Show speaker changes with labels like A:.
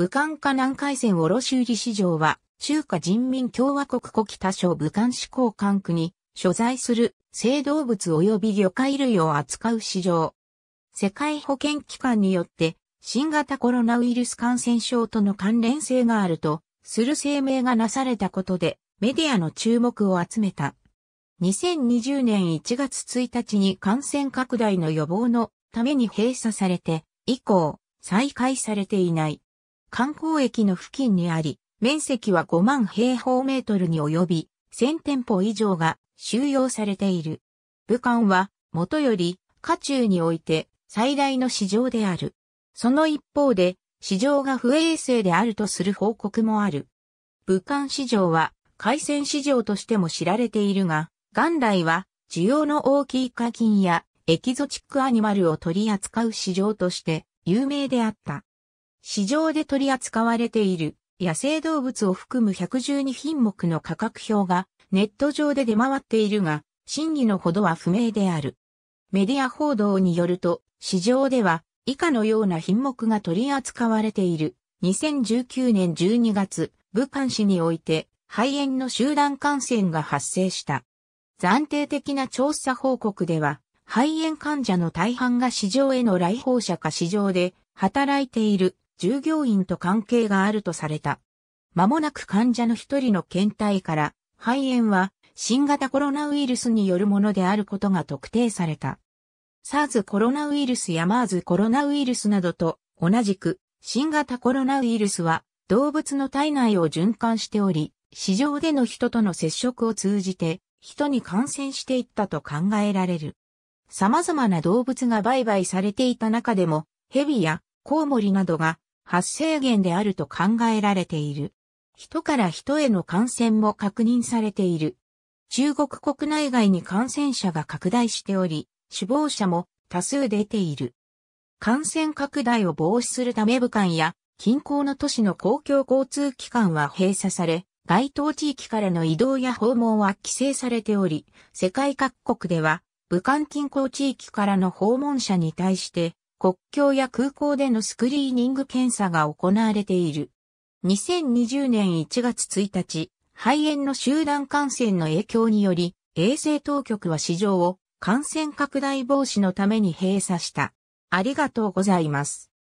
A: 武漢下南海線卸売市場は、中華人民共和国古多省武漢市港管区に所在する生動物及び魚介類を扱う市場。世界保健機関によって新型コロナウイルス感染症との関連性があるとする声明がなされたことでメディアの注目を集めた。2020年1月1日に感染拡大の予防のために閉鎖されて以降再開されていない。観光駅の付近にあり、面積は5万平方メートルに及び、1000店舗以上が収容されている。武漢は、もとより、家中において最大の市場である。その一方で、市場が不衛生であるとする報告もある。武漢市場は、海鮮市場としても知られているが、元来は、需要の大きい課金や、エキゾチックアニマルを取り扱う市場として、有名であった。市場で取り扱われている野生動物を含む112品目の価格表がネット上で出回っているが、真偽のほどは不明である。メディア報道によると、市場では以下のような品目が取り扱われている。2019年12月、武漢市において肺炎の集団感染が発生した。暫定的な調査報告では、肺炎患者の大半が市場への来訪者か市場で働いている従業員と関係があるとされた。間もなく患者の一人の検体から、肺炎は新型コロナウイルスによるものであることが特定された。SARS コロナウイルスや m ー r s コロナウイルスなどと同じく新型コロナウイルスは動物の体内を循環しており、市場での人との接触を通じて人に感染していったと考えられる。様々な動物が売買されていた中でも、ヘビやコウモリなどが発生源であると考えられている。人から人への感染も確認されている。中国国内外に感染者が拡大しており、死亡者も多数出ている。感染拡大を防止するため武漢や近郊の都市の公共交通機関は閉鎖され、該当地域からの移動や訪問は規制されており、世界各国では武漢近郊地域からの訪問者に対して国境や空港でのスクリーニング検査が行われている。2020年1月1日、肺炎の集団感染の影響により、衛生当局は市場を感染拡大防止のために閉鎖した。ありがとうございます。